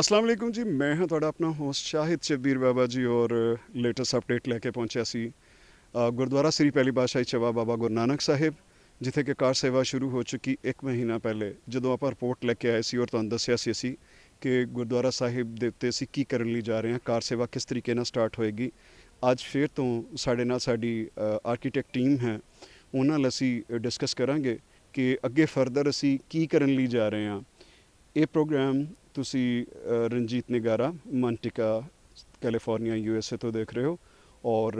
ਅਸਲਾਮ ਵਾਲੇਕੁਮ ਜੀ ਮੈਂ ਹਾਂ ਤੁਹਾਡਾ ਆਪਣਾ ਹੋਸਟ ਸ਼ਾਹਿਦ ਚਬੀਰ ਬਾਬਾ ਜੀ ਔਰ ਲੇਟੈਸਟ ਅਪਡੇਟ ਲੈ ਕੇ ਪਹੁੰਚਿਆ ਸੀ ਗੁਰਦੁਆਰਾ ਸ੍ਰੀ ਪਹਿਲੀ ਬਾਸ਼ਾਈ ਚਵਾ ਬਾਬਾ ਗੁਰਨਾਨਕ ਸਾਹਿਬ ਜਿੱਥੇ ਕਿ ਕਾਰ ਸੇਵਾ ਸ਼ੁਰੂ ਹੋ ਚੁੱਕੀ 1 ਮਹੀਨਾ ਪਹਿਲੇ ਜਦੋਂ ਆਪਾਂ ਰਿਪੋਰਟ ਲੈ ਕੇ ਆਏ ਸੀ ਔਰ ਤੁਹਾਨੂੰ ਦੱਸਿਆ ਸੀ ਅਸੀਂ ਕਿ ਗੁਰਦੁਆਰਾ ਸਾਹਿਬ ਦੇ ਉੱਤੇ ਅਸੀਂ ਕੀ ਕਰਨ ਲਈ ਜਾ ਰਹੇ ਹਾਂ ਕਾਰ ਸੇਵਾ ਕਿਸ ਤਰੀਕੇ ਨਾਲ ਸਟਾਰਟ ਹੋਏਗੀ ਅੱਜ ਫੇਰ ਤੋਂ ਸਾਡੇ ਨਾਲ ਸਾਡੀ ਆਰਕੀਟੈਕਟ ਟੀਮ ਹੈ ਉਹਨਾਂ ਨਾਲ ਅਸੀਂ ਡਿਸਕਸ ਕਰਾਂਗੇ ਕਿ ਅੱਗੇ ਫਰਦਰ ਅਸੀਂ ਕੀ ਕਰਨ ਲਈ ਜਾ ਰਹੇ ਹਾਂ ਇਹ ਪ੍ਰੋਗਰਾਮ ਤੁਸੀਂ Ranjit Nagara Manteca California USA ਤੋਂ ਦੇਖ ਰਹੇ ਹੋ ਔਰ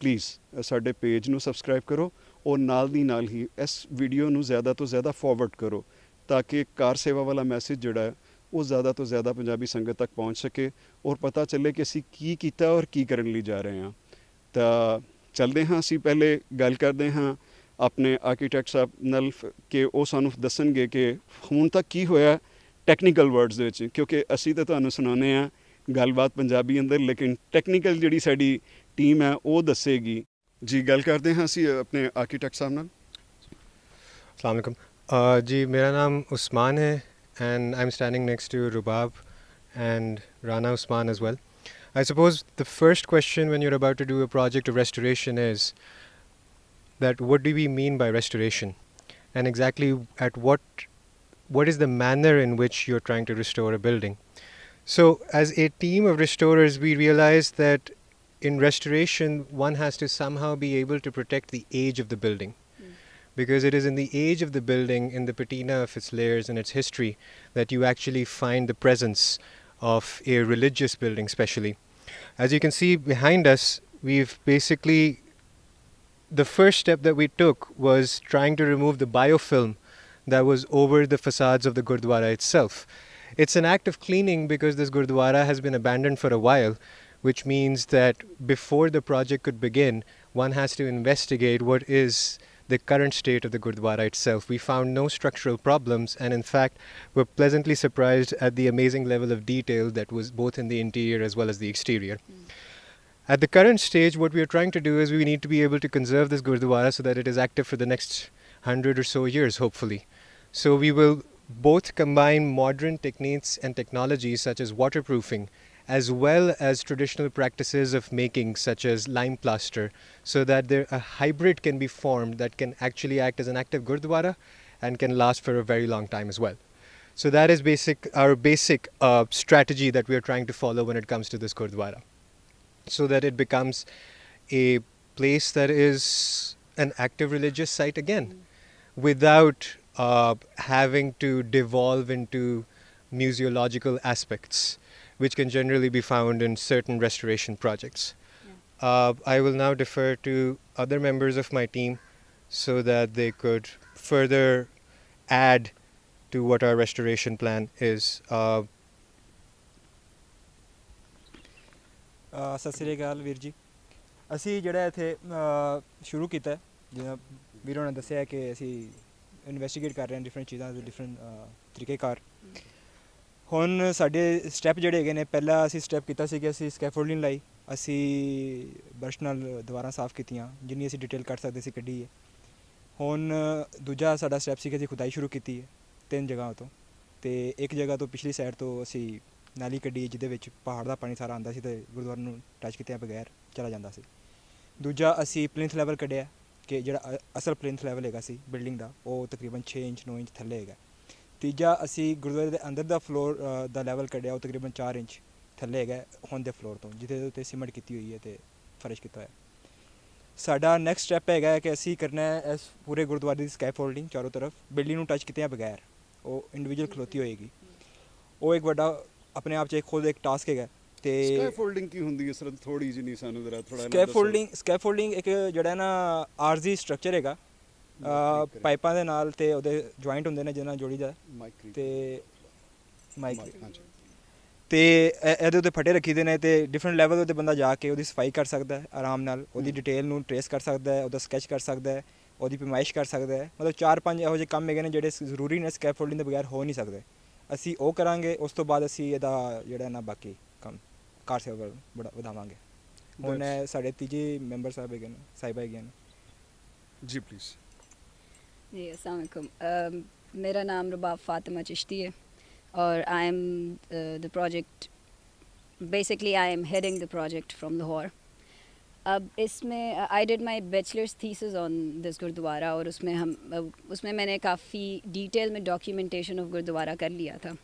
ਪਲੀਜ਼ ਸਾਡੇ ਪੇਜ ਨੂੰ ਸਬਸਕ੍ਰਾਈਬ ਕਰੋ ਔਰ ਨਾਲ ਦੀ ਨਾਲ ਹੀ ਇਸ ਵੀਡੀਓ ਨੂੰ ਜ਼ਿਆਦਾ ਤੋਂ ਜ਼ਿਆਦਾ ਫਾਰਵਰਡ ਕਰੋ ਤਾਂ ਕਿ ਕਾਰ ਸੇਵਾ ਵਾਲਾ ਮੈਸੇਜ ਜਿਹੜਾ ਹੈ ਉਹ ਜ਼ਿਆਦਾ ਤੋਂ ਜ਼ਿਆਦਾ ਪੰਜਾਬੀ ਸੰਗਤ ਤੱਕ ਪਹੁੰਚ ਸਕੇ ਔਰ ਪਤਾ ਚੱਲੇ ਕਿ ਅਸੀਂ ਕੀ ਕੀਤਾ ਔਰ ਕੀ ਕਰਨ ਲਈ ਜਾ ਰਹੇ ਹਾਂ ਤਾਂ ਚੱਲਦੇ ਹਾਂ ਅਸੀਂ ਪਹਿਲੇ ਗੱਲ ਕਰਦੇ ਹਾਂ ਆਪਣੇ ਆਰਕੀਟੈਕਟ ਸਾਹਿਬ ਨਲਫ ਕੇ ਉਹ ਸਾਨੂੰ ਦੱਸਣਗੇ ਕਿ ਹੁਣ ਤੱਕ ਕੀ ਹੋਇਆ ਟੈਕਨੀਕਲ ਵਰਡਸ ਦੇ ਵਿੱਚ ਕਿਉਂਕਿ ਅਸੀਂ ਤਾਂ ਤੁਹਾਨੂੰ ਸੁਣਾਉਂਦੇ ਆ ਗੱਲਬਾਤ ਪੰਜਾਬੀ ਅੰਦਰ ਲੇਕਿਨ ਟੈਕਨੀਕਲ ਜਿਹੜੀ ਸਾਡੀ ਟੀਮ ਹੈ ਉਹ ਦੱਸੇਗੀ ਜੀ ਗੱਲ ਕਰਦੇ ਹਾਂ ਅਸੀਂ ਆਪਣੇ ਆਰਕੀਟੈਕਟ ਸਾਹਿਬ ਨਾਲ ਅਸਲਾਮ ਅਲੈਕਮ ਜੀ ਮੇਰਾ ਨਾਮ ਉਸਮਾਨ ਹੈ and I'm standing next to Rubab and Rana Usman as well I I the first question when you are about to do a project of restoration is that what do we mean by restoration and exactly at what what is the manner in which you're trying to restore a building. So, as a team of restorers, we realized that in restoration, one has to somehow be able to protect the age of the building. Mm. Because it is in the age of the building, in the patina of its layers and its history, that you actually find the presence of a religious building, especially. As you can see behind us, we've basically the first step that we took was trying to remove the biofilm that was over the facades of the Gurdwara itself. It's an act of cleaning because this Gurdwara has been abandoned for a while, which means that before the project could begin, one has to investigate what is the current state of the Gurdwara itself. We found no structural problems and, in fact, were pleasantly surprised at the amazing level of detail that was both in the interior as well as the exterior. Mm. At the current stage, what we are trying to do is we need to be able to conserve this Gurdwara so that it is active for the next hundred or so years, hopefully. So we will both combine modern techniques and technologies such as waterproofing as well as traditional practices of making such as lime plaster so that there a hybrid can be formed that can actually act as an active gurdwara and can last for a very long time as well so that is basic our basic uh, strategy that we are trying to follow when it comes to this gurdwara so that it becomes a place that is an active religious site again without uh, having to devolve into museological aspects, which can generally be found in certain restoration projects. Uh, I will now defer to other members of my team so that they could further add to what our restoration plan is. Uh, uh ਸਤਿ ਸ੍ਰੀ ਅਕਾਲ ਵੀਰ ਜੀ ਅਸੀਂ ਜਿਹੜਾ ਇੱਥੇ ਸ਼ੁਰੂ ਕੀਤਾ ਜਿਵੇਂ ਵੀਰੋਂ ਨੇ ਦੱਸਿਆ ਕਿ ਅਸੀਂ ਇਨਵੈਸਟੀਗੇਟ ਕਰ ਰਹੇ ਹਾਂ ਡਿਫਰੈਂਟ ਚੀਜ਼ਾਂ ਦੇ ਡਿਫਰੈਂਟ ਤਰੀਕੇ ਕਰ ਹੁਣ ਸਾਡੇ ਸਟੈਪ ਜਿਹੜੇ ਹੈਗੇ ਨੇ ਪਹਿਲਾ ਅਸੀਂ ਸਟੈਪ ਕੀਤਾ ਸੀ ਕਿ ਅਸੀਂ ਸਕੈਫੋਲਡਿੰਗ ਲਾਈ ਅਸੀਂ ਬਰਸ਼ ਨਾਲ ਦੁਬਾਰਾ ਸਾਫ਼ ਕੀਤੀਆਂ ਜਿੰਨੀ ਅਸੀਂ ਡਿਟੇਲ ਕਰ ਸਕਦੇ ਸੀ ਕੱਢੀ ਹੈ ਹੁਣ ਦੂਜਾ ਸਾਡਾ ਸਟੈਪ ਸੀ ਕਿ ਅਸੀਂ ਖੁਦਾਈ ਸ਼ੁਰੂ ਕੀਤੀ ਹੈ ਤਿੰਨ ਜਗ੍ਹਾ ਤੋਂ ਤੇ ਇੱਕ ਜਗ੍ਹਾ ਤੋਂ ਪਿਛਲੀ ਸਾਈਡ ਤੋਂ ਅਸੀਂ ਨਾਲੀ ਕੱਢੀ ਜਿਹਦੇ ਵਿੱਚ ਪਹਾੜ ਦਾ ਪਾਣੀ ਸਾਰਾ ਆਂਦਾ ਸੀ ਤੇ ਗੁਰਦੁਆਰੇ ਨੂੰ ਟੱਚ ਕੀਤੇ ਬਗੈਰ ਚਲਾ ਜਾਂਦਾ ਸੀ ਦੂਜਾ ਅਸੀਂ ਪਲਿੰਥ ਲੈਵਲ ਕੱਢਿਆ ਕਿ ਜਿਹੜਾ ਅਸਲ ਪਲਿੰਥ ਲੈਵਲ ਹੈਗਾ ਸੀ ਬਿਲਡਿੰਗ ਦਾ ਉਹ ਤਕਰੀਬਨ 6 ਇੰਚ 9 ਇੰਚ ਥੱਲੇ ਹੈਗਾ ਤੀਜਾ ਅਸੀਂ ਗੁਰਦੁਆਰੇ ਦੇ ਅੰਦਰ ਦਾ ਫਲੋਰ ਦਾ ਲੈਵਲ ਕੱਢਿਆ ਉਹ ਤਕਰੀਬਨ 4 ਇੰਚ ਥੱਲੇ ਹੈਗਾ ਹੁਣ ਦੇ ਫਲੋਰ ਤੋਂ ਜਿੱਥੇ ਉੱਤੇ ਸਿਮਟ ਕੀਤੀ ਹੋਈ ਹੈ ਤੇ ਫਰਸ਼ ਕੀਤਾ ਹੋਇਆ ਸਾਡਾ ਨੈਕਸਟ ਸਟੈਪ ਹੈਗਾ ਕਿ ਅਸੀਂ ਕਰਨਾ ਹੈ ਇਸ ਪੂਰੇ ਗੁਰਦੁਆਰੇ ਦੀ ਸਕੈਫੋਲਡਿੰਗ ਚਾਰੋਂ ਤਰਫ ਬਿਲਡਿੰਗ ਨੂੰ ਟੱਚ ਕੀਤੇ ਬਗੈਰ ਉਹ ਇੰਡੀਵਿਜੂਅਲ ਖਲੋਤੀ ਹੋਏਗੀ ਉਹ ਇੱਕ ਵੱਡਾ ਆਪਣੇ ਆਪ 'ਚ ਇੱਕ ਖੁਦ ਇੱਕ ਟਾਸਕ ਹੈਗਾ ਤੇ ਸਕੈਫੋਲਡਿੰਗ ਕੀ ਹੁੰਦੀ ਹੈ ਸਰ ਥੋੜੀ ਜਿਹੀ ਨਹੀਂ ਸਾਨੂੰ ਜ਼ਰਾ ਥੋੜਾ ਸਕੈਫੋਲਡਿੰਗ ਸਕੈਫੋਲਡਿੰਗ ਇੱਕ ਜਿਹੜਾ ਨਾ ਆਰਜੀ ਸਟਰਕਚਰ ਹੈਗਾ ਪਾਈਪਾਂ ਦੇ ਨਾਲ ਤੇ ਉਹਦੇ ਜੁਆਇੰਟ ਹੁੰਦੇ ਨੇ ਜਿਹਨਾਂ ਨਾਲ ਜੋੜੀ ਜਾ ਤੇ ਮਾਈਕ ਤੇ ਇਹਦੇ ਉੱਤੇ ਫਟੇ ਰੱਖੀਦੇ ਨੇ ਤੇ ਡਿਫਰੈਂਟ ਲੈਵਲ ਉੱਤੇ ਬੰਦਾ ਜਾ ਕੇ ਉਹਦੀ ਸਫਾਈ ਕਰ ਸਕਦਾ ਹੈ ਆਰਾਮ ਨਾਲ ਉਹਦੀ ਡਿਟੇਲ ਨੂੰ ਟਰੇਸ ਕਰ ਸਕਦਾ ਹੈ ਉਹਦਾ ਸਕੈਚ ਕਰ ਸਕਦਾ ਹੈ ਉਹਦੀ ਪਿਮਾਇਸ਼ ਕਰ ਸਕਦਾ ਹੈ ਮਤਲਬ ਚਾਰ ਪੰਜ ਇਹੋ ਜਿਹੇ ਕੰਮ ਹੈਗੇ ਨੇ ਜਿਹੜੇ ਜ਼ਰੂਰੀ ਨੇ ਸਕੈਫੋਲਡਿੰਗ ਦੇ ਬਗੈਰ ਹੋ ਨਹੀਂ ਸਕਦੇ ਅਸੀਂ ਉਹ ਕਰਾਂਗੇ ਉਸ ਤੋਂ ਬਾਅਦ ਅਸੀਂ ਇਹਦਾ ਜਿਹੜਾ ਨਾ ਬਾਕੀ कार सेवा ਬੜਾ ਵਧਾਵਾਂਗੇ ਦੋਨੇ ਸਾਡੇ ਤੀਜੀ ਮੈਂਬਰ ਸਾਹਿਬ ਹੈਗੇ ਨੇ ਸਾਹਿਬ ਹੈਗੇ ਨੇ जी असलकुम मेरा नाम रुबाब फातिमा चिश्ती है और I am the project basically I am heading the project from Lahore अब इसमें I did my bachelor's thesis on this gurdwara और उसमें हम उसमें मैंने काफ़ी डिटेल में डॉक्यूमेंटेशन ऑफ गुरुद्वारा कर लिया था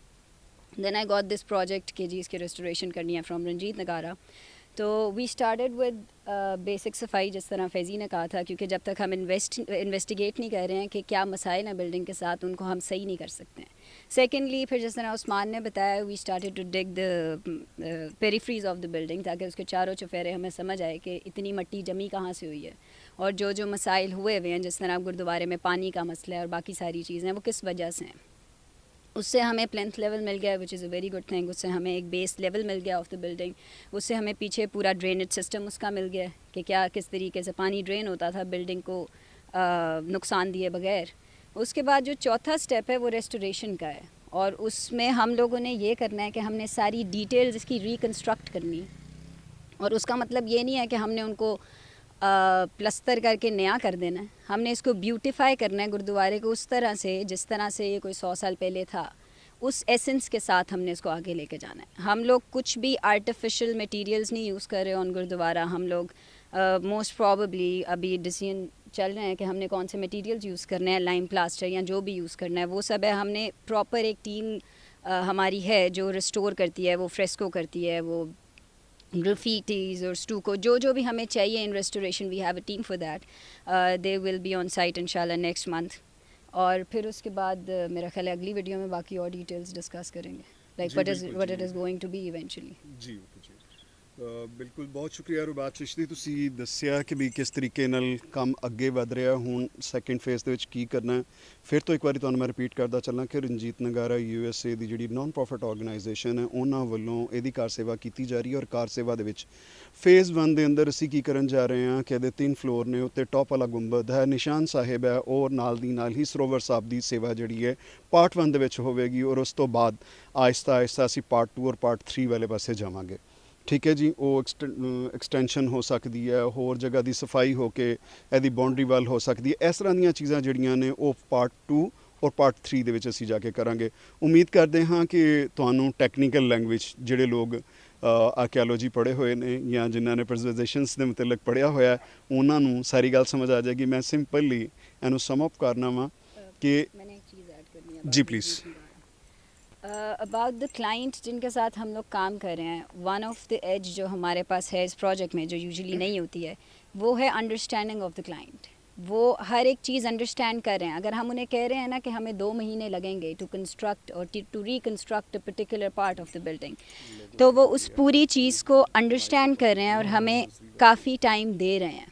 then I got this project के जी इसके रेस्टोरेशन करनी है फ्राम रंजीत नगारा तो वी स्टार्टेड विद बेसिक सफाई जिस तरह फैज़ी ने कहा था क्योंकि जब तक हम इन्वेस्ट इन्वेस्टिगेट नहीं कर रहे हैं कि क्या मसाइल हैं बिल्डिंग के साथ उनको हम सही नहीं कर सकते हैं सेकेंडली फिर जिस तरह उस्मान ने बताया we started to dig the peripheries of the building ताकि उसके चारों चुफेरे हमें समझ आए कि इतनी मट्टी जमी कहाँ से हुई है और जो जो मसाइल हुए हुए हैं जिस तरह गुरुद्वारे में पानी का मसला है और बाकी सारी चीज़ें वो किस वजह से हैं उससे हमें प्लेंथ लेवल मिल गया which is a very good thing उससे हमें एक बेस लेवल मिल गया ऑफ द बिल्डिंग उससे हमें पीछे पूरा ड्रेनेज सिस्टम उसका मिल गया कि क्या किस तरीके से पानी ड्रेन होता था बिल्डिंग को नुकसान दिए बगैर उसके बाद जो चौथा स्टेप है वो रेस्टोरेशन का है और उसमें हम लोगों ने ये करना है कि हमने सारी डिटेल्स इसकी रिकन्स्ट्रक्ट करनी और उसका मतलब ये नहीं है कि हमने उनको प्लस्तर करके नया कर देना है हमने इसको ब्यूटिफाई करना है गुरुद्वारे को उस तरह से जिस तरह से ये कोई सौ साल पहले था उस एसेंस के साथ हमने इसको आगे लेके जाना है हम लोग कुछ भी आर्टिफिशियल मटेरियल्स नहीं यूज़ कर रहे ऑन गुरुद्वारा हम लोग मोस्ट uh, प्रॉबली अभी डिसीजन चल रहे हैं कि हमने कौन से मटेरियल्स यूज़ करने हैं लाइम प्लास्टर या जो भी यूज़ करना है वो सब है हमने प्रॉपर एक टीम uh, हमारी है जो रिस्टोर करती है वो फ्रेस्को करती है वो graffitis or stucco, jojo bhi hame chahiye in restoration, we have a team for that. Uh, they will be on site inshallah next month. और फिर उसके बाद मेरा ख्याल है अगली वीडियो में बाकी और डिटेल्स डिस्कस करेंगे like what is what it is going to be eventually जी ਬਿਲਕੁਲ ਬਹੁਤ ਸ਼ੁਕਰੀਆ ਰੁਬਾਤ ਚਿਸ਼ਤੀ ਤੁਸੀਂ ਦੱਸਿਆ ਕਿ ਵੀ ਕਿਸ ਤਰੀਕੇ ਨਾਲ ਕੰਮ ਅੱਗੇ ਵਧ ਰਿਹਾ ਹੁਣ ਸੈਕੰਡ ਫੇਜ਼ ਦੇ ਵਿੱਚ ਕੀ ਕਰਨਾ ਫਿਰ ਤੋਂ ਇੱਕ ਵਾਰੀ ਤੁਹਾਨੂੰ ਮੈਂ ਰਿਪੀਟ ਕਰਦਾ ਚੱਲਾਂ ਕਿ ਰਣਜੀਤ ਨਗਾਰਾ ਯੂਐਸਏ ਦੀ ਜਿਹੜੀ ਨਾਨ ਪ੍ਰੋਫਿਟ ਆਰਗੇਨਾਈਜੇਸ਼ਨ ਹੈ ਉਹਨਾਂ ਵੱਲੋਂ ਇਹਦੀ ਕਾਰ ਸੇਵਾ ਕੀਤੀ ਜਾ ਰਹੀ ਹੈ ਔਰ ਕਾਰ ਸੇਵਾ ਦੇ ਵਿੱਚ ਫੇਜ਼ 1 ਦੇ ਅੰਦਰ ਅਸੀਂ ਕੀ ਕਰਨ ਜਾ ਰਹੇ ਹਾਂ ਕਿ ਇਹਦੇ ਤਿੰਨ ਫਲੋਰ ਨੇ ਉੱਤੇ ਟੌਪ ਵਾਲਾ ਗੁੰਬਦ ਹੈ ਨਿਸ਼ਾਨ ਸਾਹਿਬ ਹੈ ਔਰ ਨਾਲ ਦੀ ਨਾਲ ਹੀ ਸਰੋਵਰ ਸਾਹਿਬ ਦੀ ਸੇਵਾ ਜਿਹੜੀ ਹੈ ਪਾਰਟ 1 ਦੇ ਵਿੱਚ ਹੋਵੇਗੀ ਔਰ ਉਸ ਤੋਂ ਬਾਅਦ ਆਇਸਤਾ ਆਇਸਤਾ ਅਸੀਂ ਪਾਰਟ 2 ਔਰ ਪਾਰਟ 3 ਵਾਲੇ ਪਾਸੇ ਜਾਵਾਂਗੇ ਠੀਕ ਹੈ ਜੀ ਉਹ ਐਕਸਟੈਂਸ਼ਨ ਹੋ ਸਕਦੀ ਹੈ ਹੋਰ ਜਗ੍ਹਾ ਦੀ ਸਫਾਈ ਹੋ ਕੇ ਇਹਦੀ ਬਾਉਂਡਰੀ ਵਾਲ ਹੋ ਸਕਦੀ ਹੈ ਇਸ ਤਰ੍ਹਾਂ ਦੀਆਂ ਚੀਜ਼ਾਂ ਜਿਹੜੀਆਂ ਨੇ ਉਹ ਪਾਰਟ 2 ਔਰ ਪਾਰਟ 3 ਦੇ ਵਿੱਚ ਅਸੀਂ ਜਾ ਕੇ ਕਰਾਂਗੇ ਉਮੀਦ ਕਰਦੇ ਹਾਂ ਕਿ ਤੁਹਾਨੂੰ ਟੈਕਨੀਕਲ ਲੈਂਗੁਏਜ ਜਿਹੜੇ ਲੋਕ ਆਰਕੀਓਲੋਜੀ ਪੜ੍ਹੇ ਹੋਏ ਨੇ ਜਾਂ ਜਿਨ੍ਹਾਂ ਨੇ ਪ੍ਰੈਜ਼ੈਂਟੇਸ਼ਨਸ ਦੇ ਮੁਤਲਕ ਪੜਿਆ ਹੋਇਆ ਉਹਨਾਂ ਨੂੰ ਸਾਰੀ ਗੱਲ ਸਮਝ ਆ ਜਾਏਗੀ ਮੈਂ ਸਿੰਪਲੀ ਇਹਨੂੰ ਸਮ ਅਪ ਕਰਨਾ ਵਾਂ ਕਿ ਜੀ ਪਲੀਜ਼ अबाउट द क्लाइंट जिनके साथ हम लोग काम कर रहे हैं वन ऑफ द एज जो हमारे पास है इस प्रोजेक्ट में जो यूजुअली नहीं होती है वो है अंडरस्टैंडिंग ऑफ द क्लाइंट वो हर एक चीज़ अंडरस्टैंड कर रहे हैं अगर हम उन्हें कह रहे हैं ना कि हमें दो महीने लगेंगे टू कंस्ट्रक्ट और to reconstruct a particular part of the building तो वो उस पूरी चीज़ को अंडरस्टैंड कर रहे हैं और हमें काफ़ी टाइम दे रहे हैं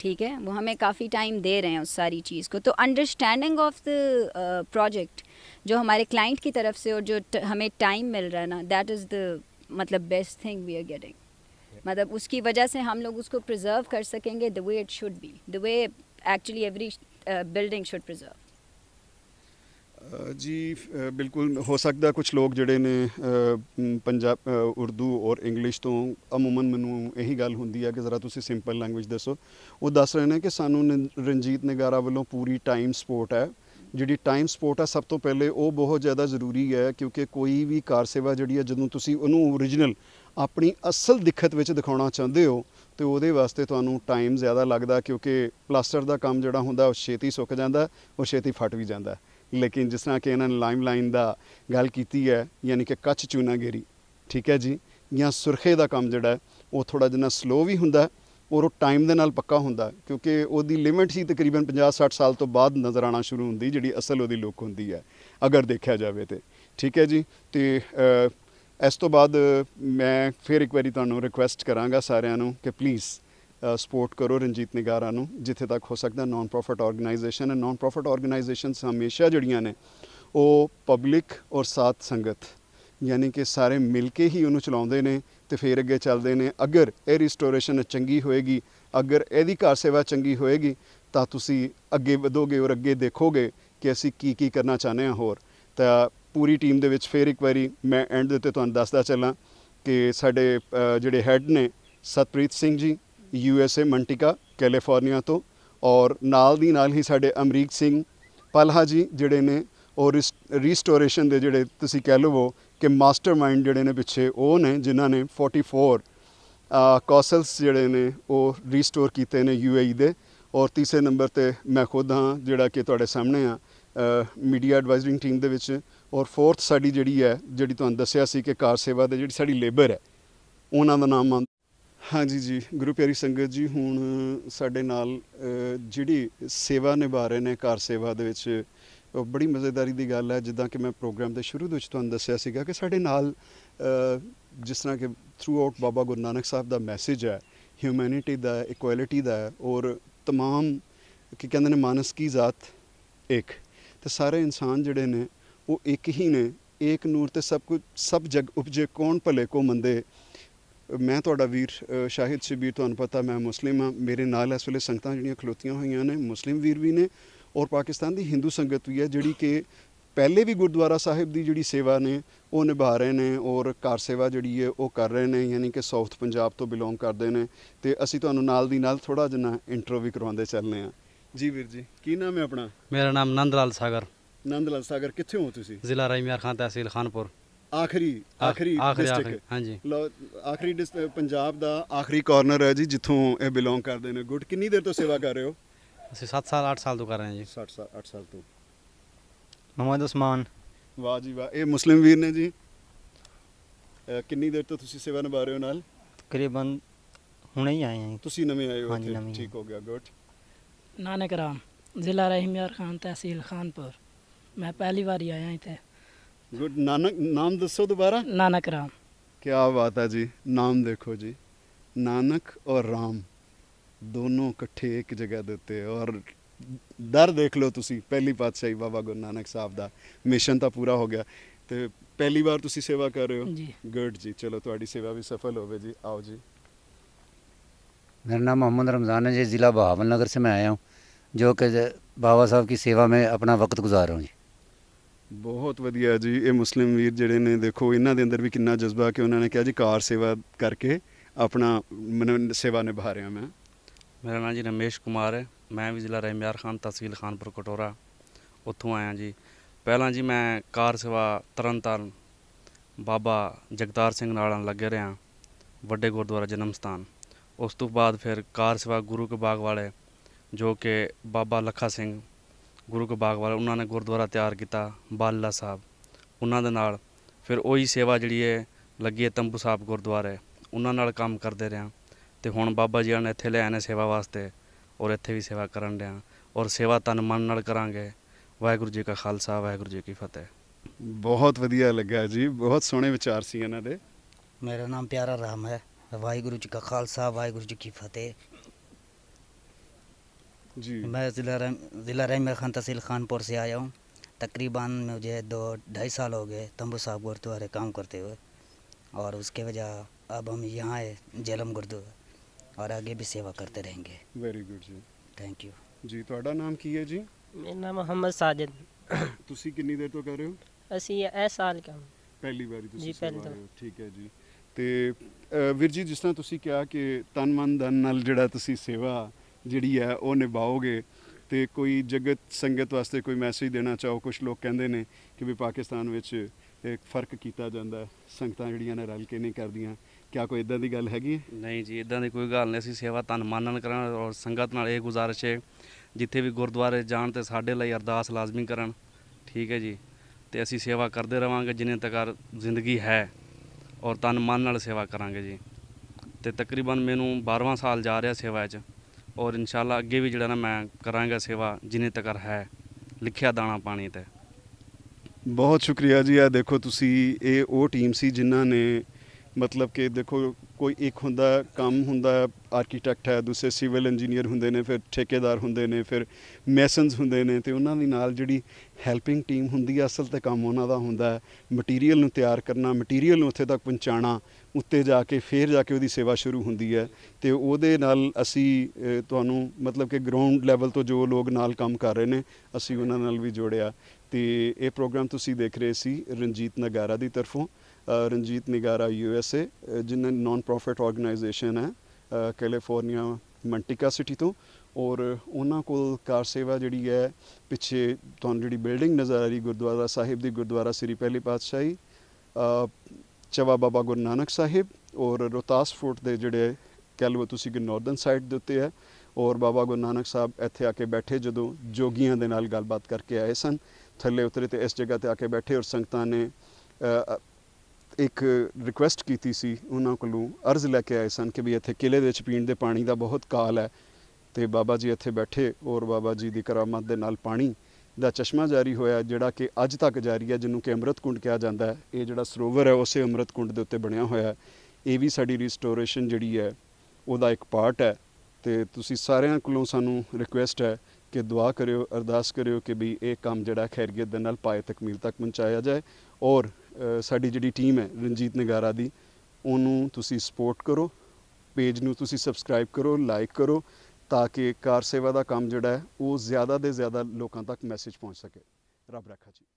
ठीक है वो हमें काफ़ी टाइम दे रहे हैं उस सारी चीज़ को तो अंडरस्टैंडिंग ऑफ द प्रोजेक्ट जो हमारे क्लाइंट की तरफ से और जो हमें टाइम मिल रहा है ना दैट इज़ द मतलब best thing we are getting मतलब उसकी वजह से हम लोग उसको प्रिजर्व कर सकेंगे the way it should be the way actually every building should preserve ਜੀ ਬਿਲਕੁਲ ਹੋ ਸਕਦਾ ਕੁਝ ਲੋਕ ਜਿਹੜੇ ਨੇ ਪੰਜਾਬ ਉਰਦੂ ਔਰ ਇੰਗਲਿਸ਼ ਤੋਂ ਅਮੂਮਨ ਮੈਨੂੰ ਇਹੀ ਗੱਲ ਹੁੰਦੀ ਹੈ ਕਿ ਜ਼ਰਾ ਤੁਸੀਂ ਸਿੰਪਲ ਲੈਂਗੁਏਜ ਦੱਸੋ ਉਹ ਦੱਸ ਰਹੇ ਨੇ ਕਿ ਸਾਨੂੰ ਰਣਜੀਤ ਨਗਾਰਾ ਵੱਲੋਂ ਪੂਰੀ ਟਾਈਮ ਸਪੋਰਟ ਹੈ ਜਿਹੜੀ ਟਾਈਮ ਸਪੋਰਟ ਆ ਸਭ ਤੋਂ ਪਹਿਲੇ ਉਹ ਬਹੁਤ ਜ਼ਿਆਦਾ ਜ਼ਰੂਰੀ ਹੈ ਕਿਉਂਕਿ ਕੋਈ ਵੀ ਕਾਰ ਸੇਵਾ ਜਿਹੜੀ ਹੈ ਜਦੋਂ ਤੁਸੀਂ ਉਹਨੂੰ origignal ਆਪਣੀ ਅਸਲ ਦਿੱਖਤ ਵਿੱਚ ਦਿਖਾਉਣਾ ਚਾਹੁੰਦੇ ਹੋ ਤੇ ਉਹਦੇ ਵਾਸਤੇ ਤੁਹਾਨੂੰ ਟਾਈਮ ਜ਼ਿਆਦਾ ਲੱਗਦਾ ਕਿਉਂਕਿ ਪਲਾਸਟਰ ਦਾ ਕੰਮ ਜਿਹੜਾ ਹੁੰਦਾ ਉਹ ਛੇਤੀ ਸੁੱਕ ਜਾਂਦਾ ਉਹ ਛੇਤੀ ਫਟ ਵੀ ਜਾਂਦਾ ਲੇਕਿਨ ਜਿਸ ਤਰ੍ਹਾਂ ਕਿ ਇਹਨਾਂ ਨੇ ਲਾਈਮ ਲਾਈਨ ਦਾ ਗੱਲ ਕੀਤੀ ਹੈ ਯਾਨੀ ਕਿ ਕੱਚ ਚੂਨਾ ਗੇਰੀ ਠੀਕ ਹੈ ਜੀ ਜਾਂ ਸੁਰਖੇ ਦਾ ਕੰਮ ਜਿਹੜਾ ਉਹ ਥੋੜਾ ਜਿਹਾ ਸਲੋ ਵੀ ਹੁੰਦਾ ਔਰ ਉਹ ਟਾਈਮ ਦੇ ਨਾਲ ਪੱਕਾ ਹੁੰਦਾ ਕਿਉਂਕਿ ਉਹਦੀ ਲਿਮਿਟ ਸੀ ਤਕਰੀਬਨ 50-60 ਸਾਲ ਤੋਂ ਬਾਅਦ ਨਜ਼ਰ ਆਣਾ ਸ਼ੁਰੂ ਹੁੰਦੀ ਜਿਹੜੀ ਅਸਲ ਉਹਦੀ ਲੁੱਕ ਹੁੰਦੀ ਹੈ ਅਗਰ ਦੇਖਿਆ ਜਾਵੇ ਤੇ ਠੀਕ ਹੈ ਜੀ ਤੇ ਇਸ ਤੋਂ ਬਾਅਦ ਮੈਂ ਫਿਰ ਇੱਕ ਵਾਰੀ ਤੁਹਾਨੂੰ ਰਿਕੁਐਸਟ ਕਰਾਂਗਾ ਸਾਰਿਆਂ ਨੂੰ ਕਿ ਪਲੀਜ਼ ਸਪੋਰਟ ਕਰੋ ਰਣਜੀਤ ਨਿਗਾਰਾ ਨੂੰ ਜਿੱਥੇ ਤੱਕ ਹੋ ਸਕਦਾ ਨਾਨ ਪ੍ਰੋਫਿਟ ਆਰਗੇਨਾਈਜੇਸ਼ਨ ਐ ਨਾਨ ਪ੍ਰੋਫਿਟ ਆਰਗੇਨਾਈਜੇਸ਼ਨਸ ਹਮੇਸ਼ਾ ਜੁੜੀਆਂ ਨੇ ਉਹ ਪਬਲਿਕ ਔਰ ਸਾਥ ਸੰਗਤ ਯਾਨੀ ਕਿ ਸਾਰੇ ਮਿਲ ਕੇ ਹੀ ਉਹਨੂੰ ਚਲਾਉਂਦੇ ਨੇ ਤੇ ਫਿਰ ਅੱਗੇ ਚੱਲਦੇ ਨੇ ਅਗਰ ਇਹ ਰਿਸਟੋਰੇਸ਼ਨ ਚੰਗੀ ਹੋਏਗੀ ਅਗਰ ਇਹਦੀ ਘਰ ਸੇਵਾ ਚੰਗੀ ਹੋਏਗੀ ਤਾਂ ਤੁਸੀਂ ਅੱਗੇ ਵਧੋਗੇ ਔਰ ਅੱਗੇ ਦੇਖੋਗੇ ਕਿ ਅਸੀਂ ਕੀ ਕੀ ਕਰਨਾ ਚਾਹੁੰਦੇ ਹਾਂ ਹੋਰ ਤਾਂ ਪੂਰੀ ਟੀਮ ਦੇ ਵਿੱਚ ਫੇਰ ਇੱਕ ਵਾਰੀ ਮੈਂ ਐਂਡ ਦੇ ਉੱਤੇ ਤੁਹਾਨੂੰ ਦੱਸਦਾ ਚੱਲਾਂ ਕਿ ਸਾਡੇ ਜਿਹੜੇ ਹੈੱਡ ਨੇ Satpreet Singh ji U S A Manteca California ਤੋਂ ਔਰ ਨਾਲ ਦੀ ਨਾਲ ਹੀ ਸਾਡੇ ਅਮਰੀਕ ਸਿੰਘ ਪਲਹਾ ਜੀ ਜਿਹੜੇ ਨੇ ਔਰ ਰੀਸਟੋਰੇਸ਼ਨ ਦੇ ਜਿਹੜੇ ਤੁਸੀਂ ਕਹਿ ਲਵੋ ਕਿ ਮਾਸਟਰਮਾਈਂਡ ਜਿਹੜੇ ਨੇ ਪਿੱਛੇ ਉਹ ਨੇ ਜਿਨ੍ਹਾਂ ਨੇ 44 ਕੌਸਲਸ ਜਿਹੜੇ ਨੇ ਉਹ ਰੀਸਟੋਰ ਕੀਤੇ ਨੇ ਯੂਏਈ ਦੇ ਔਰ ਤੀਸਰੇ ਨੰਬਰ ਤੇ ਮੈਂ ਖੁਦ ਹਾਂ ਜਿਹੜਾ ਕਿ ਤੁਹਾਡੇ ਸਾਹਮਣੇ ਆ ਮੀਡੀਆ ਐਡਵਾਈਜ਼ਿੰਗ ਟੀਮ ਦੇ ਵਿੱਚ ਔਰ ਫੋਰਥ ਸਾਡੀ ਜਿਹੜੀ ਹੈ ਜਿਹੜੀ ਤੁਹਾਨੂੰ ਦੱਸਿਆ ਸੀ ਕਿ ਕਾਰ ਸੇਵਾ ਦੇ ਜਿਹੜੀ ਸਾਡੀ ਲੇਬਰ ਹੈ ਉਹਨਾਂ ਦਾ ਨਾਮ ਹਾਂਜੀ ਜੀ ਗੁਰੂ ਪਿਆਰੀ ਸੰਗਤ ਜੀ ਹੁਣ ਸਾਡੇ ਨਾਲ ਜਿਹੜੀ ਸੇਵਾ ਨਿਭਾ ਰਹੇ ਨੇ ਕਾਰ ਸੇਵਾ ਦੇ ਵਿੱਚ ਉਹ ਬੜੀ ਮਜ਼ੇਦਾਰੀ ਦੀ ਗੱਲ ਹੈ ਜਿੱਦਾਂ ਕਿ ਮੈਂ ਪ੍ਰੋਗਰਾਮ ਦੇ ਸ਼ੁਰੂ ਵਿੱਚ ਤੁਹਾਨੂੰ ਦੱਸਿਆ ਸੀਗਾ ਕਿ ਸਾਡੇ ਨਾਲ ਜਿਸ ਤਰ੍ਹਾਂ ਕਿ ਥਰੂ ਆਊਟ ਬਾਬਾ ਗੁਰੂ ਨਾਨਕ ਸਾਹਿਬ ਦਾ ਮੈਸੇਜ ਹੈ ਹਿਊਮੈਨਿਟੀ ਦਾ ਇਕੁਐਲਿਟੀ ਦਾ ਔਰ तमाम ਕਿ ਕਹਿੰਦੇ ਨੇ ਮਾਨਸ ਕੀ ਜ਼ਾਤ ਇੱਕ ਤੇ ਸਾਰੇ ਇਨਸਾਨ ਜਿਹੜੇ ਨੇ ਉਹ ਇੱਕ ਹੀ ਨੇ ਇੱਕ ਨੂਰ ਤੇ ਸਭ ਕੁਝ ਸਭ ਜਗ ਉਪਜੇ ਕੌਣ ਭਲੇ ਕੋ ਮੰਦੇ ਮੈਂ ਤੁਹਾਡਾ ਵੀਰ ਸ਼ਾਹਿਦ ਸ਼ਬੀਰ ਤੁਹਾਨੂੰ ਪਤਾ ਮੈਂ ਮੁਸਲਿਮ ਹਾਂ ਮੇਰੇ ਨਾਲ ਇਸ ਵੇਲੇ ਸੰਗਤਾਂ ਜਿਹੜੀਆਂ ਖਲੋਤੀਆਂ ਹੋਈਆਂ ਨੇ ਮੁਸਲਿਮ ਵੀਰ ਵੀ ਨੇ ਔਰ ਪਾਕਿਸਤਾਨ ਦੀ ਹਿੰਦੂ ਸੰਗਤ ਵੀ ਹੈ ਜਿਹੜੀ ਕਿ ਪਹਿਲੇ ਵੀ ਗੁਰਦੁਆਰਾ ਸਾਹਿਬ ਦੀ ਜਿਹੜੀ ਸੇਵਾ ਨੇ ਉਹ ਨਿਭਾ ਰਹੇ ਨੇ ਔਰ ਕਾਰ ਸੇਵਾ ਜਿਹੜੀ ਹੈ ਉਹ ਕਰ ਰਹੇ ਨੇ ਯਾਨੀ ਕਿ ਸਾਊਥ ਪੰਜਾਬ ਤੋਂ ਬਿਲੋਂਗ ਕਰਦੇ ਨੇ ਤੇ ਅਸੀਂ ਤੁਹਾਨੂੰ ਨਾਲ ਦੀ ਨਾਲ ਥੋੜਾ ਜਿਹਾ ਇੰਟਰੋ ਵੀ ਕਰਵਾਉਂਦੇ ਚੱਲਨੇ ਆ ਜੀ ਵੀਰ ਜੀ ਕੀ ਨਾਮ ਹੈ ਆਪਣਾ ਮੇਰਾ ਨਾਮ ਨੰਦ ਲਾਲ ਸਾਗਰ ਨੰਦ ਲਾਲ ਸਾਗਰ ਕਿੱਥੇ ਹੋ ਤੁਸੀਂ ਜ਼ਿਲ੍ਹਾ ਰਾਈਮਿਆਰ ਖਾਨ ਤਹਿਸੀਲ ਖਾਨਪੁਰ ਆਖਰੀ ਆਖਰੀ ਡਿਸਟ੍ਰਿਕਟ ਹਾਂਜੀ ਲੋ ਆਖਰੀ ਪੰਜਾਬ ਦਾ ਆਖਰੀ ਕਾਰਨਰ ਹੈ ਜੀ ਜਿੱਥੋਂ ਇਹ ਬਿਲੋਂਗ ਕਰਦੇ ਨੇ ਗੁੱਡ ਕਿੰਨੀ ਦੇਰ ਤੋਂ ਸੇਵਾ ਕਰ ਰਹੇ ਹੋ ਅਸੀਂ 7 ਸਾਲ 8 ਸਾਲ ਤੋਂ ਕਰ ਰਹੇ ਹਾਂ ਜੀ 7 ਸਾਲ 8 ਸਾਲ ਤੋਂ ਮੁਹੰਮਦ ਉਸਮਾਨ ਵਾਹ ਜੀ ਵਾਹ ਇਹ ਮੁਸਲਿਮ ਵੀਰ ਨੇ ਜੀ ਕਿੰਨੀ ਦੇਰ ਤੋਂ ਤੁਸੀਂ ਸੇਵਾ ਨਿਭਾ ਰਹੇ ਹੋ ਨਾਲ ਤਕਰੀਬਨ ਹੁਣੇ ਹੀ ਆਏ ਹਾਂ ਤੁਸੀਂ ਨਵੇਂ ਆਏ ਹੋ ਇੱਥੇ ਠੀਕ ਹੋ ਗਿਆ ਗੁੱਡ ਨਾਨਕ ਰਾਮ ਜ਼ਿਲ੍ਹਾ ਰਹਿਮਯਾਰ ਖਾਨ ਤਹਿਸੀਲ ਖਾਨਪੁਰ ਮੈਂ ਪਹਿਲੀ ਵਾਰੀ ਆਇਆ ਇੱਥੇ ਗੁੱਡ ਨਾਨਕ ਨਾਮ ਦੱਸੋ ਦੁਬਾਰਾ ਨਾਨਕ ਰਾਮ ਕੀ ਬਾਤ ਹੈ ਜੀ ਨਾਮ ਦੇਖੋ ਜੀ ਨਾਨਕ ਔਰ ਰਾਮ ਦੋਨੋਂ ਇਕੱਠੇ ਇੱਕ ਜਗ੍ਹਾ ਦੇ ਉੱਤੇ ਔਰ ਦਰ ਦੇਖ ਲਓ ਤੁਸੀਂ ਪਹਿਲੀ ਪਾਤਸ਼ਾਹੀ ਬਾਬਾ ਗੁਰੂ ਨਾਨਕ ਸਾਹਿਬ ਦਾ ਮਿਸ਼ਨ ਤਾਂ ਪੂਰਾ ਹੋ ਗਿਆ ਤੇ ਪਹਿਲੀ ਵਾਰ ਤੁਸੀਂ ਸੇਵਾ ਕਰ ਰਹੇ ਹੋ ਜੀ ਗੁੱਡ ਜੀ ਚਲੋ ਤੁਹਾਡੀ ਸੇਵਾ ਵੀ ਸਫਲ ਹੋਵੇ ਜੀ ਆਓ ਜੀ ਮੇਰਾ ਨਾਮ ਮੁਹੰਮਦ ਰਮਜ਼ਾਨ ਹੈ ਜੀ ਜ਼ਿਲ੍ਹਾ बहावल ਸੇ ਮੈਂ ਆਇਆ ਹਾਂ ਜੋ ਕਿ ਬਾਬਾ ਸਾਹਿਬ ਦੀ ਸੇਵਾ सेवा ਆਪਣਾ ਵਕਤ वक्त गुजार ਹਾਂ हूँ ਬਹੁਤ ਵਧੀਆ ਜੀ ਇਹ ਮੁਸਲਿਮ ਵੀਰ ਜਿਹੜੇ ਨੇ ਦੇਖੋ ਇਹਨਾਂ ਦੇ ਅੰਦਰ ਵੀ ਕਿੰਨਾ ਜਜ਼ਬਾ ਕਿ ਉਹਨਾਂ ਨੇ ਕਿਹਾ ਜੀ ਕਾਰ ਸੇਵਾ ਕਰਕੇ ਆਪਣਾ ਮਨ- ਸੇਵਾ ਨਿਭਾ ਰਿਹਾ ਮੈਂ ਮੇਰਾ ਨਾਮ ਜੀ ਰਮੇਸ਼ ਕੁਮਾਰ ਹੈ ਮੈਂ ਵੀ ਜ਼ਿਲ੍ਹਾ ਰਹਿਮਿਆਰ ਖਾਨ ਤਹਿਸੀਲ ਖਾਨਪੁਰ ਕਟੋਰਾ ਉੱਥੋਂ ਆਇਆ ਜੀ ਪਹਿਲਾਂ ਜੀ ਮੈਂ ਕਾਰ ਸੇਵਾ ਤਰਨਤਾਰਨ ਬਾਬਾ ਜਗਤਾਰ ਸਿੰਘ ਨਾਲ ਲੱਗੇ ਰਿਹਾ ਵੱਡੇ ਗੁਰਦੁਆਰਾ ਜਨਮ ਸਥਾਨ ਉਸ ਤੋਂ ਬਾਅਦ ਫਿਰ ਕਾਰ ਸੇਵਾ ਗੁਰੂ ਕੇ ਬਾਗ ਵਾਲੇ ਜੋ ਕਿ ਬਾਬਾ ਲੱਖਾ ਸਿੰਘ ਗੁਰੂ ਬਾਗ ਵਾਲਾ ਉਹਨਾਂ ਨੇ ਗੁਰਦੁਆਰਾ ਤਿਆਰ ਕੀਤਾ ਬਾਲਾ ਸਾਹਿਬ ਉਹਨਾਂ ਦੇ ਨਾਲ ਫਿਰ ਉਹੀ ਸੇਵਾ ਜਿਹੜੀ ਹੈ ਲੱਗੀ ਹੈ ਤੰਬੂ ਸਾਹਿਬ ਗੁਰਦੁਆਰੇ ਉਹਨਾਂ ਨਾਲ ਕੰਮ ਕਰਦੇ ਰਿਆਂ ਤੇ ਹੁਣ ਬਾਬਾ ਜੀ ਨੇ ਇੱਥੇ ਲਿਆਏ ਨੇ ਸੇਵਾ ਵਾਸਤੇ ਔਰ ਇੱਥੇ ਵੀ ਸੇਵਾ ਕਰਨ ਰਿਆਂ ਔਰ ਸੇਵਾ ਤਨ ਮਨ ਨਾਲ ਕਰਾਂਗੇ ਵਾਹਿਗੁਰੂ ਜੀ ਕਾ ਖਾਲਸਾ ਵਾਹਿਗੁਰੂ ਜੀ ਕੀ ਫਤਿਹ ਬਹੁਤ ਵਧੀਆ ਲੱਗਾ ਜੀ ਬਹੁਤ ਸੋਹਣੇ ਵਿਚਾਰ ਸੀ ਇਹਨਾਂ ਦੇ ਮੇਰਾ ਨਾਮ ਪਿਆਰਾ ਰਾਮ ਹੈ ਵਾਹਿਗੁਰੂ ਜੀ ਕਾ ਖਾਲਸਾ ਵਾਹਿਗੁਰੂ ਜੀ ਕੀ ਫਤਿਹ जी मैं ज़िला रह, ज़िला रहमा खान तहसील खानपुर से आया हूँ तकरीबन मुझे दो ढाई साल हो गए तंबू साहब गुरुद्वारे काम करते हुए और उसके वजह अब हम यहाँ है जेलम गुरुद्वारा और आगे भी सेवा करते रहेंगे वेरी गुड जी थैंक यू जी तो नाम की है जी मेरा नाम मोहम्मद साजिद तुसी कितनी देर तो कर रहे हो ਅਸੀਂ ए साल का पहली बार तुसी जी ਰਹੇ ਹੋ ठीक है जी ते वीर जी जिस तरह तुसी ਕਿਹਾ कि तन मन धन नाल ਜਿਹੜਾ तुसी सेवा ਜਿਹੜੀ ਹੈ ਉਹ ਨਿਭਾਓਗੇ ਤੇ ਕੋਈ ਜਗਤ ਸੰਗਤ ਵਾਸਤੇ ਕੋਈ ਮੈਸੇਜ ਦੇਣਾ ਚਾਹੋ ਕੁਝ ਲੋਕ ਕਹਿੰਦੇ ਨੇ ਕਿ ਵੀ ਪਾਕਿਸਤਾਨ ਵਿੱਚ ਇੱਕ ਫਰਕ ਕੀਤਾ ਜਾਂਦਾ ਸੰਗਤਾਂ ਜਿਹੜੀਆਂ ਨੇ ਰਲ ਕੇ ਨਹੀਂ ਕਰਦੀਆਂ ਕਿਆ ਕੋਈ ਇਦਾਂ ਦੀ ਗੱਲ ਹੈਗੀ ਨਹੀਂ ਜੀ ਇਦਾਂ ਦੀ ਕੋਈ ਗੱਲ ਨਹੀਂ ਅਸੀਂ ਸੇਵਾ ਤਨ ਮਾਨਨ ਕਰਾਂ ਔਰ ਸੰਗਤ ਨਾਲ ਇਹ ਗੁਜ਼ਾਰਿਸ਼ ਹੈ ਜਿੱਥੇ ਵੀ ਗੁਰਦੁਆਰੇ ਜਾਣ ਤੇ ਸਾਡੇ ਲਈ ਅਰਦਾਸ ਲਾਜ਼ਮੀ ਕਰਨ ਠੀਕ ਹੈ ਜੀ ਤੇ ਅਸੀਂ ਸੇਵਾ ਕਰਦੇ ਰਵਾਂਗੇ ਜਿੰਨੇ ਤੱਕ ਜ਼ਿੰਦਗੀ ਹੈ ਔਰ ਤਨ ਮਨ ਨਾਲ ਸੇਵਾ ਕਰਾਂਗੇ ਜੀ ਤੇ ਤਕਰੀਬਨ ਮੈਨੂੰ 12ਵਾਂ ਸਾਲ ਜਾ ਰਿਹਾ ਸੇਵਾ 'ਚ ਔਰ ਇਨਸ਼ਾਅੱਲਾ ਅੱਗੇ ਵੀ ਜਿਹੜਾ ਨਾ ਮੈਂ ਕਰਾਂਗਾ ਸੇਵਾ ਜਿੰਨੇ ਤੱਕ ਹੈ ਲਿਖਿਆ ਦਾਣਾ ਪਾਣੀ ਤੇ ਬਹੁਤ ਸ਼ੁਕਰੀਆ ਜੀ ਆ ਦੇਖੋ ਤੁਸੀਂ ਇਹ ਉਹ ਟੀਮ ਸੀ ਜਿਨ੍ਹਾਂ ਨੇ ਮਤਲਬ ਕਿ ਦੇਖੋ ਕੋਈ ਇੱਕ ਹੁੰਦਾ ਕੰਮ ਹੁੰਦਾ ਆਰਕੀਟੈਕਟ ਹੈ ਦੂਸਰੇ ਸਿਵਲ ਇੰਜੀਨੀਅਰ ਹੁੰਦੇ ਨੇ ਫਿਰ ਠੇਕੇਦਾਰ ਹੁੰਦੇ ਨੇ ਫਿਰ ਮੈਸਨਸ ਹੁੰਦੇ ਨੇ ਤੇ ਉਹਨਾਂ ਦੇ ਨਾਲ ਜਿਹੜੀ ਹੈਲਪਿੰਗ ਟੀਮ ਹੁੰਦੀ ਹੈ ਅਸਲ ਤੇ ਕੰਮ ਉਹਨਾਂ ਦਾ ਹੁੰਦਾ ਮਟੀਰੀਅਲ ਨੂੰ ਤਿਆਰ ਕਰਨਾ ਮਟੀਰੀਅਲ ਨੂੰ ਉੱਥੇ ਤੱਕ ਪਹੁੰਚਾਉਣਾ ਉੱਤੇ ਜਾ ਕੇ ਫੇਰ ਜਾ ਕੇ ਉਹਦੀ ਸੇਵਾ ਸ਼ੁਰੂ ਹੁੰਦੀ ਹੈ ਤੇ ਉਹਦੇ ਨਾਲ ਅਸੀਂ ਤੁਹਾਨੂੰ ਮਤਲਬ ਕਿ ਗਰਾਊਂਡ ਲੈਵਲ ਤੋਂ ਜੋ ਲੋਕ ਨਾਲ ਕੰਮ ਕਰ ਰਹੇ ਨੇ ਅਸੀਂ ਉਹਨਾਂ ਨਾਲ ਵੀ ਜੋੜਿਆ ਤੇ ਇਹ ਪ੍ਰੋਗਰਾਮ ਤੁਸੀਂ ਦੇਖ ਰਹੇ ਸੀ ਰਣਜੀਤ ਨਗਾਰਾ ਦੀ ਤਰਫੋਂ ਰਣਜੀਤ ਨਿਗਾਰਾ ਯੂਐਸਏ ਜਿਨਨ ਨਾਨ ਪ੍ਰੋਫਿਟ ਆਰਗੇਨਾਈਜੇਸ਼ਨ ਹੈ ਕੈਲੀਫੋਰਨੀਆ ਮੰਟਿਕਾ ਸਿਟੀ ਤੋਂ ਔਰ ਉਹਨਾਂ ਕੋਲ ਕਾਰ ਸੇਵਾ ਜਿਹੜੀ ਹੈ ਪਿੱਛੇ ਤੁਹਾਨੂੰ ਜਿਹੜੀ ਬਿਲਡਿੰਗ ਨਜ਼ਰ ਆ ਰਹੀ ਗੁਰਦੁਆਰਾ ਸਾਹਿਬ ਦੀ ਗੁਰਦੁਆਰਾ ਸ੍ਰੀ ਪਹਿਲੀ ਪਾਤਸ਼ਾਹੀ ਚਵਾ ਬਾਬਾ ਗੁਰੂ ਨਾਨਕ ਸਾਹਿਬ ਔਰ ਰੋਤਾਸ ਫੋਰਟ ਦੇ ਜਿਹੜੇ ਕਹਿ ਤੁਸੀਂ ਕਿ ਨਾਰਦਰਨ ਸਾਈਡ ਦੇ ਉੱਤੇ ਹੈ ਔਰ ਬਾਬਾ ਗੁਰੂ ਨਾਨਕ ਸਾਹਿਬ ਇੱਥੇ ਆ ਕੇ ਬੈਠੇ ਜਦੋਂ ਜੋਗੀਆਂ ਦੇ ਨਾਲ ਗੱਲਬਾਤ ਕਰਕੇ ਆਏ ਸਨ ਥੱਲੇ ਉਤਰੇ ਤੇ ਇਸ ਜਗ੍ਹਾ ਤੇ ਆ ਕੇ ਬੈਠੇ ਔਰ ਸੰਗਤਾਂ ਨੇ ਇੱਕ ਰਿਕੁਐਸਟ ਕੀਤੀ ਸੀ ਉਹਨਾਂ ਕੋਲੋਂ ਅਰਜ਼ ਲੈ ਕੇ ਆਏ ਸਨ ਕਿ ਵੀ ਇੱਥੇ ਕਿਲੇ ਦੇ ਵਿੱਚ ਪੀਣ ਦੇ ਪਾਣੀ ਦਾ ਬਹੁਤ ਕਾਲ ਹੈ ਤੇ ਬਾਬਾ ਜੀ ਇੱਥੇ ਬੈਠੇ ਔਰ ਬਾਬਾ ਜੀ ਦੀ ਕਰਾਮਾਤ ਦੇ ਨਾਲ ਪਾਣੀ ਦਾ ਚਸ਼ਮਾ ਜਾਰੀ ਹੋਇਆ ਜਿਹੜਾ ਕਿ ਅੱਜ ਤੱਕ ਜਾਰੀ ਹੈ ਜਿਹਨੂੰ ਕਿ ਅੰਮ੍ਰਿਤ ਕੁੰਡ ਕਿਹਾ ਜਾਂਦਾ ਹੈ ਇਹ ਜਿਹੜਾ ਸਰੋਵਰ ਹੈ ਉਸੇ ਅੰਮ੍ਰਿਤ ਕੁੰਡ ਦੇ ਉੱਤੇ ਬਣਿਆ ਹੋਇਆ ਹੈ ਇਹ ਵੀ ਸਾਡੀ ਰੀਸਟੋਰੇਸ਼ਨ ਜਿਹੜੀ ਹੈ ਉਹਦਾ ਇੱਕ ਪਾਰਟ ਹੈ ਤੇ ਤੁਸੀਂ ਸਾਰਿਆਂ ਕੋਲੋਂ ਸਾਨੂੰ ਰਿਕੁਐਸਟ ਹੈ ਕਿ ਦੁਆ ਕਰਿਓ ਅਰਦਾਸ ਕਰਿਓ ਕਿ ਵੀ ਇਹ ਕੰਮ ਜਿਹੜਾ ਖੈਰੀਅਤ ਦੇ ਨਾਲ ਪਾਏ ਤਕਮੀਲ ਤੱਕ ਪਹੁੰਚਾਇਆ ਜਾਏ ਔਰ ਸਾਡੀ ਜਿਹੜੀ ਟੀਮ ਹੈ ਰਣਜੀਤ ਨਗਾਰਾ ਦੀ ਉਹਨੂੰ ਤੁਸੀਂ ਸਪੋਰਟ ਕਰੋ ਪੇਜ ਨੂੰ ਤੁਸੀਂ ਸਬਸਕ੍ਰਾਈਬ ਕਰੋ ਲਾਈਕ ਕਰੋ ਤਾਂ ਕਿ ਕਾਰ ਸੇਵਾ ਦਾ ਕੰਮ ਜਿਹੜਾ ਹੈ ਉਹ ਜ਼ਿਆਦਾ ਦੇ ਜ਼ਿਆਦਾ ਲੋਕਾਂ ਤੱਕ ਮੈਸੇਜ ਪਹੁੰਚ ਸਕੇ ਰੱਬ ਰੱਖਾ ਜੀ